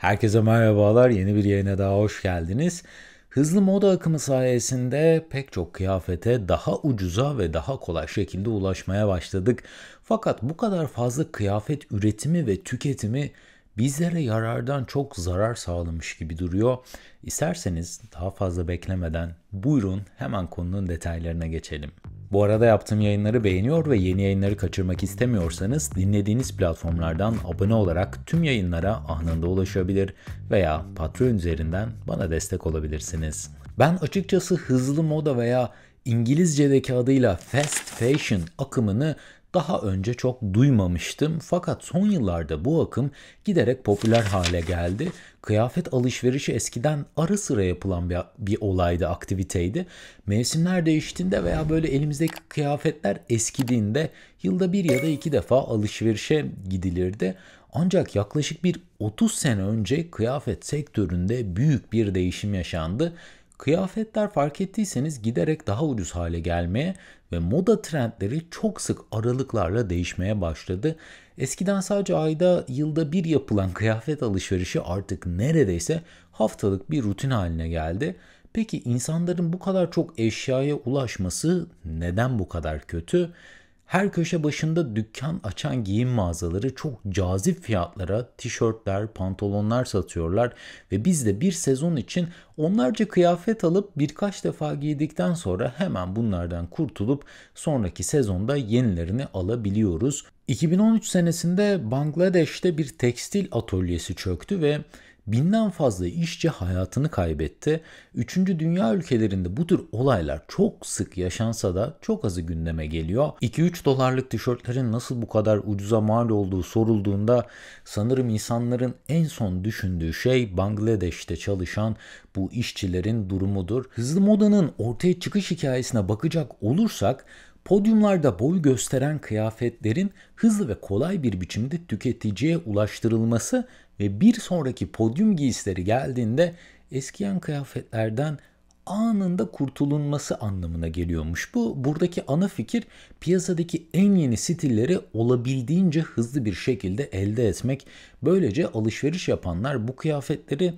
Herkese merhabalar. Yeni bir yayına daha hoş geldiniz. Hızlı moda akımı sayesinde pek çok kıyafete daha ucuza ve daha kolay şekilde ulaşmaya başladık. Fakat bu kadar fazla kıyafet üretimi ve tüketimi bizlere yarardan çok zarar sağlamış gibi duruyor. İsterseniz daha fazla beklemeden buyurun hemen konunun detaylarına geçelim. Bu arada yaptığım yayınları beğeniyor ve yeni yayınları kaçırmak istemiyorsanız dinlediğiniz platformlardan abone olarak tüm yayınlara anında ulaşabilir veya Patreon üzerinden bana destek olabilirsiniz. Ben açıkçası hızlı moda veya İngilizce'deki adıyla fast fashion akımını daha önce çok duymamıştım fakat son yıllarda bu akım giderek popüler hale geldi. Kıyafet alışverişi eskiden ara sıra yapılan bir, bir olaydı, aktiviteydi. Mevsimler değiştiğinde veya böyle elimizdeki kıyafetler eskidiğinde yılda bir ya da iki defa alışverişe gidilirdi. Ancak yaklaşık bir 30 sene önce kıyafet sektöründe büyük bir değişim yaşandı Kıyafetler fark ettiyseniz giderek daha ucuz hale gelmeye ve moda trendleri çok sık aralıklarla değişmeye başladı. Eskiden sadece ayda yılda bir yapılan kıyafet alışverişi artık neredeyse haftalık bir rutin haline geldi. Peki insanların bu kadar çok eşyaya ulaşması neden bu kadar kötü? Her köşe başında dükkan açan giyim mağazaları çok cazip fiyatlara tişörtler, pantolonlar satıyorlar ve biz de bir sezon için onlarca kıyafet alıp birkaç defa giydikten sonra hemen bunlardan kurtulup sonraki sezonda yenilerini alabiliyoruz. 2013 senesinde Bangladeş'te bir tekstil atölyesi çöktü ve Binden fazla işçi hayatını kaybetti. Üçüncü dünya ülkelerinde bu tür olaylar çok sık yaşansa da çok azı gündeme geliyor. 2-3 dolarlık tişörtlerin nasıl bu kadar ucuza mal olduğu sorulduğunda sanırım insanların en son düşündüğü şey Bangladeş'te çalışan bu işçilerin durumudur. Hızlı modanın ortaya çıkış hikayesine bakacak olursak Podyumlarda boy gösteren kıyafetlerin hızlı ve kolay bir biçimde tüketiciye ulaştırılması ve bir sonraki podyum giysileri geldiğinde eskiyen kıyafetlerden anında kurtulunması anlamına geliyormuş. Bu buradaki ana fikir piyasadaki en yeni stilleri olabildiğince hızlı bir şekilde elde etmek. Böylece alışveriş yapanlar bu kıyafetleri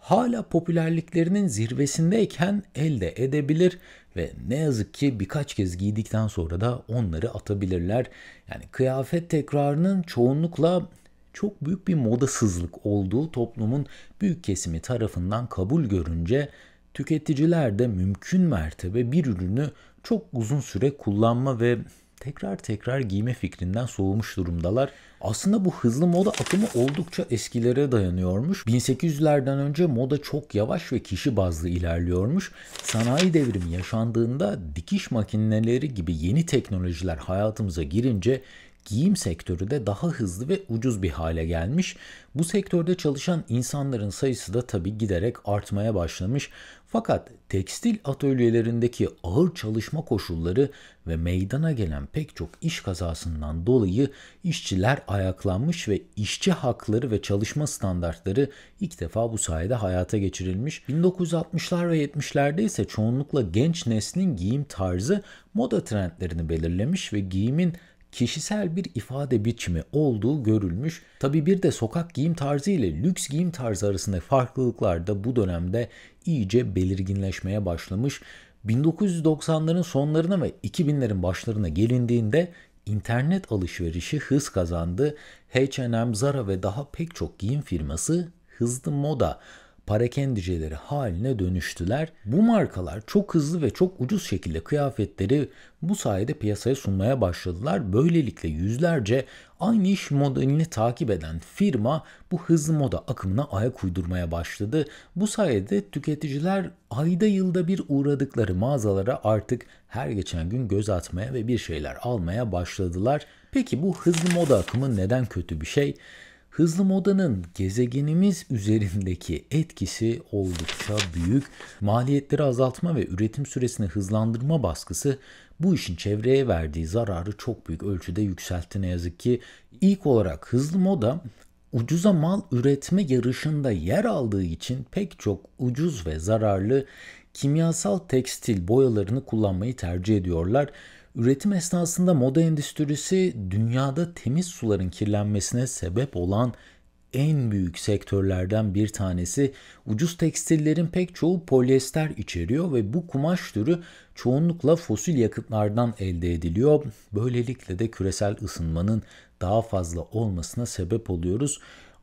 hala popülerliklerinin zirvesindeyken elde edebilir ve ne yazık ki birkaç kez giydikten sonra da onları atabilirler. Yani kıyafet tekrarının çoğunlukla çok büyük bir modasızlık olduğu toplumun büyük kesimi tarafından kabul görünce tüketiciler de mümkün mertebe bir ürünü çok uzun süre kullanma ve tekrar tekrar giyme fikrinden soğumuş durumdalar. Aslında bu hızlı moda akımı oldukça eskilere dayanıyormuş. 1800'lerden önce moda çok yavaş ve kişi bazlı ilerliyormuş. Sanayi devrimi yaşandığında dikiş makineleri gibi yeni teknolojiler hayatımıza girince giyim sektörü de daha hızlı ve ucuz bir hale gelmiş. Bu sektörde çalışan insanların sayısı da tabii giderek artmaya başlamış. Fakat tekstil atölyelerindeki ağır çalışma koşulları ve meydana gelen pek çok iş kazasından dolayı işçiler ayaklanmış ve işçi hakları ve çalışma standartları ilk defa bu sayede hayata geçirilmiş. 1960'lar ve 70'lerde ise çoğunlukla genç neslin giyim tarzı moda trendlerini belirlemiş ve giyimin kişisel bir ifade biçimi olduğu görülmüş. Tabi bir de sokak giyim tarzı ile lüks giyim tarzı arasında farklılıklar da bu dönemde iyice belirginleşmeye başlamış. 1990'ların sonlarına ve 2000'lerin başlarına gelindiğinde internet alışverişi hız kazandı. H&M, Zara ve daha pek çok giyim firması hızlı moda parakendicileri haline dönüştüler. Bu markalar çok hızlı ve çok ucuz şekilde kıyafetleri bu sayede piyasaya sunmaya başladılar. Böylelikle yüzlerce aynı iş modelini takip eden firma bu hızlı moda akımına ayak uydurmaya başladı. Bu sayede tüketiciler ayda yılda bir uğradıkları mağazalara artık her geçen gün göz atmaya ve bir şeyler almaya başladılar. Peki bu hızlı moda akımı neden kötü bir şey? hızlı modanın gezegenimiz üzerindeki etkisi oldukça büyük. Maliyetleri azaltma ve üretim süresini hızlandırma baskısı bu işin çevreye verdiği zararı çok büyük ölçüde yükseltti ne yazık ki. İlk olarak hızlı moda ucuza mal üretme yarışında yer aldığı için pek çok ucuz ve zararlı kimyasal tekstil boyalarını kullanmayı tercih ediyorlar. Üretim esnasında moda endüstrisi dünyada temiz suların kirlenmesine sebep olan en büyük sektörlerden bir tanesi. Ucuz tekstillerin pek çoğu polyester içeriyor ve bu kumaş türü çoğunlukla fosil yakıtlardan elde ediliyor. Böylelikle de küresel ısınmanın daha fazla olmasına sebep oluyoruz.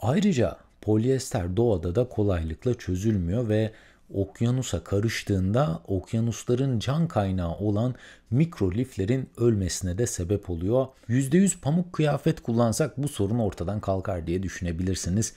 Ayrıca polyester doğada da kolaylıkla çözülmüyor ve okyanusa karıştığında okyanusların can kaynağı olan mikroliflerin ölmesine de sebep oluyor. %100 pamuk kıyafet kullansak bu sorun ortadan kalkar diye düşünebilirsiniz.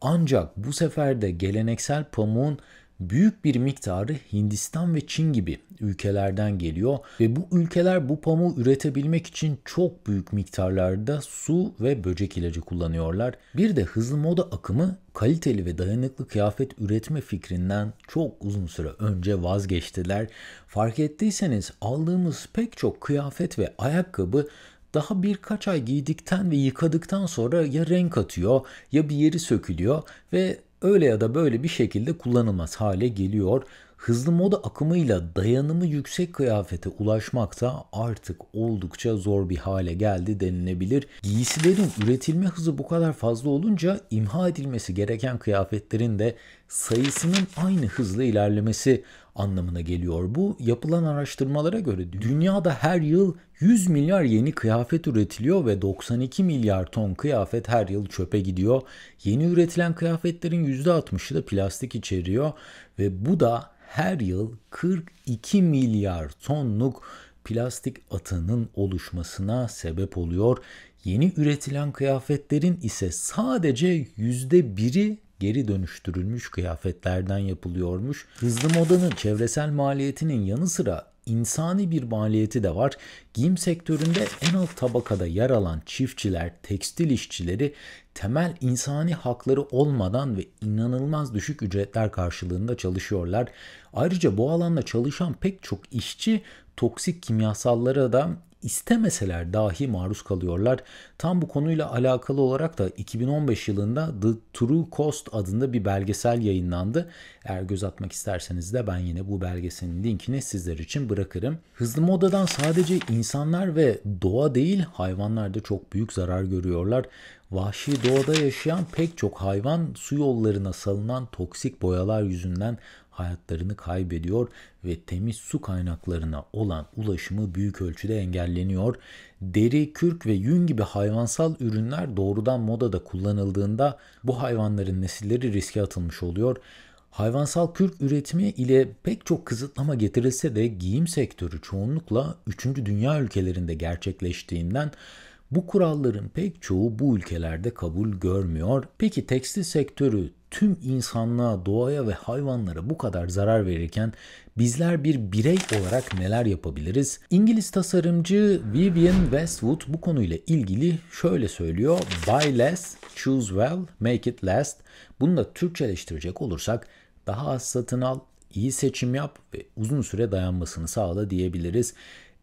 Ancak bu sefer de geleneksel pamuğun büyük bir miktarı Hindistan ve Çin gibi ülkelerden geliyor ve bu ülkeler bu pamuğu üretebilmek için çok büyük miktarlarda su ve böcek ilacı kullanıyorlar. Bir de hızlı moda akımı kaliteli ve dayanıklı kıyafet üretme fikrinden çok uzun süre önce vazgeçtiler. Fark ettiyseniz aldığımız pek çok kıyafet ve ayakkabı daha birkaç ay giydikten ve yıkadıktan sonra ya renk atıyor ya bir yeri sökülüyor ve öyle ya da böyle bir şekilde kullanılmaz hale geliyor. Hızlı moda akımıyla dayanımı yüksek kıyafete ulaşmak da artık oldukça zor bir hale geldi denilebilir. Giysilerin üretilme hızı bu kadar fazla olunca imha edilmesi gereken kıyafetlerin de sayısının aynı hızla ilerlemesi anlamına geliyor. Bu yapılan araştırmalara göre dünyada her yıl 100 milyar yeni kıyafet üretiliyor ve 92 milyar ton kıyafet her yıl çöpe gidiyor. Yeni üretilen kıyafetlerin %60'ı da plastik içeriyor ve bu da her yıl 42 milyar tonluk plastik atanın oluşmasına sebep oluyor. Yeni üretilen kıyafetlerin ise sadece %1'i geri dönüştürülmüş kıyafetlerden yapılıyormuş. Hızlı modanın çevresel maliyetinin yanı sıra insani bir maliyeti de var. Giyim sektöründe en alt tabakada yer alan çiftçiler, tekstil işçileri temel insani hakları olmadan ve inanılmaz düşük ücretler karşılığında çalışıyorlar. Ayrıca bu alanda çalışan pek çok işçi toksik kimyasallara da istemeseler dahi maruz kalıyorlar. Tam bu konuyla alakalı olarak da 2015 yılında The True Cost adında bir belgesel yayınlandı. Eğer göz atmak isterseniz de ben yine bu belgeselin linkini sizler için bırakırım. Hızlı modadan sadece insanlar ve doğa değil hayvanlar da çok büyük zarar görüyorlar. Vahşi doğada yaşayan pek çok hayvan su yollarına salınan toksik boyalar yüzünden hayatlarını kaybediyor ve temiz su kaynaklarına olan ulaşımı büyük ölçüde engelleniyor. Deri, kürk ve yün gibi hayvansal ürünler doğrudan modada kullanıldığında bu hayvanların nesilleri riske atılmış oluyor. Hayvansal kürk üretimi ile pek çok kısıtlama getirilse de giyim sektörü çoğunlukla 3. dünya ülkelerinde gerçekleştiğinden bu kuralların pek çoğu bu ülkelerde kabul görmüyor. Peki tekstil sektörü tüm insanlığa, doğaya ve hayvanlara bu kadar zarar verirken bizler bir birey olarak neler yapabiliriz? İngiliz tasarımcı Vivian Westwood bu konuyla ilgili şöyle söylüyor. Buy less, choose well, make it last. Bunu da Türkçeleştirecek olursak daha az satın al, iyi seçim yap ve uzun süre dayanmasını sağla diyebiliriz.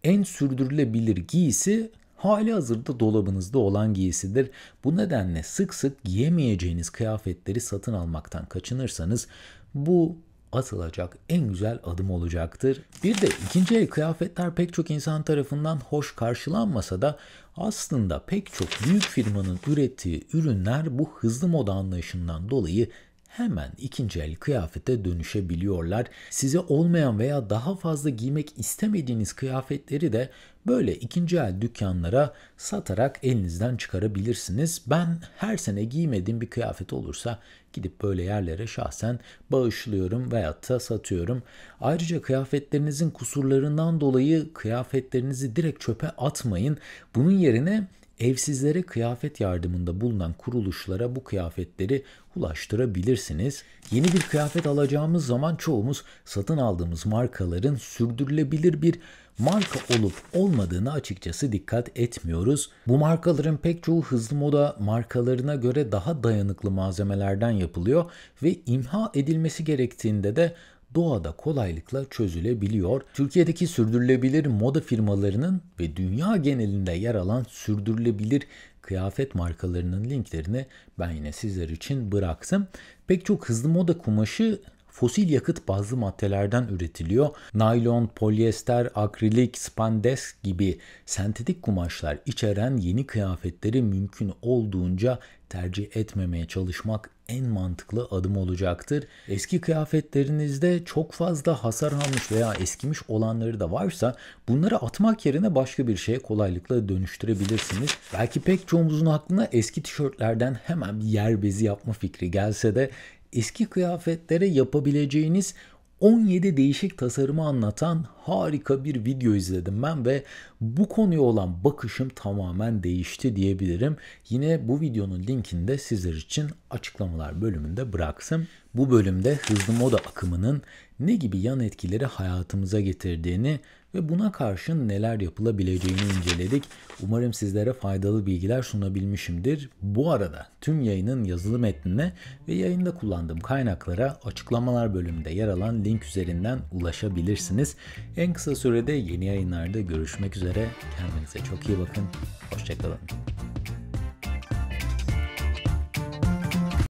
En sürdürülebilir giysi hali hazırda dolabınızda olan giysidir. Bu nedenle sık sık giyemeyeceğiniz kıyafetleri satın almaktan kaçınırsanız bu atılacak en güzel adım olacaktır. Bir de ikinci el kıyafetler pek çok insan tarafından hoş karşılanmasa da aslında pek çok büyük firmanın ürettiği ürünler bu hızlı moda anlayışından dolayı hemen ikinci el kıyafete dönüşebiliyorlar. Size olmayan veya daha fazla giymek istemediğiniz kıyafetleri de böyle ikinci el dükkanlara satarak elinizden çıkarabilirsiniz. Ben her sene giymediğim bir kıyafet olursa gidip böyle yerlere şahsen bağışlıyorum veya da satıyorum. Ayrıca kıyafetlerinizin kusurlarından dolayı kıyafetlerinizi direkt çöpe atmayın. Bunun yerine Evsizlere kıyafet yardımında bulunan kuruluşlara bu kıyafetleri ulaştırabilirsiniz. Yeni bir kıyafet alacağımız zaman çoğumuz satın aldığımız markaların sürdürülebilir bir marka olup olmadığını açıkçası dikkat etmiyoruz. Bu markaların pek çoğu hızlı moda markalarına göre daha dayanıklı malzemelerden yapılıyor ve imha edilmesi gerektiğinde de doğada kolaylıkla çözülebiliyor. Türkiye'deki sürdürülebilir moda firmalarının ve dünya genelinde yer alan sürdürülebilir kıyafet markalarının linklerini ben yine sizler için bıraktım. Pek çok hızlı moda kumaşı fosil yakıt bazlı maddelerden üretiliyor. Naylon, polyester, akrilik, spandex gibi sentetik kumaşlar içeren yeni kıyafetleri mümkün olduğunca tercih etmemeye çalışmak en mantıklı adım olacaktır. Eski kıyafetlerinizde çok fazla hasar almış veya eskimiş olanları da varsa bunları atmak yerine başka bir şeye kolaylıkla dönüştürebilirsiniz. Belki pek çoğumuzun aklına eski tişörtlerden hemen bir yer bezi yapma fikri gelse de eski kıyafetlere yapabileceğiniz 17 değişik tasarımı anlatan harika bir video izledim ben ve bu konuya olan bakışım tamamen değişti diyebilirim. Yine bu videonun linkini de sizler için açıklamalar bölümünde bıraksın. Bu bölümde hızlı moda akımının ne gibi yan etkileri hayatımıza getirdiğini ve buna karşın neler yapılabileceğini inceledik. Umarım sizlere faydalı bilgiler sunabilmişimdir. Bu arada tüm yayının yazılı metnine ve yayında kullandığım kaynaklara açıklamalar bölümünde yer alan link üzerinden ulaşabilirsiniz. En kısa sürede yeni yayınlarda görüşmek üzere. Kendinize çok iyi bakın. Hoşçakalın.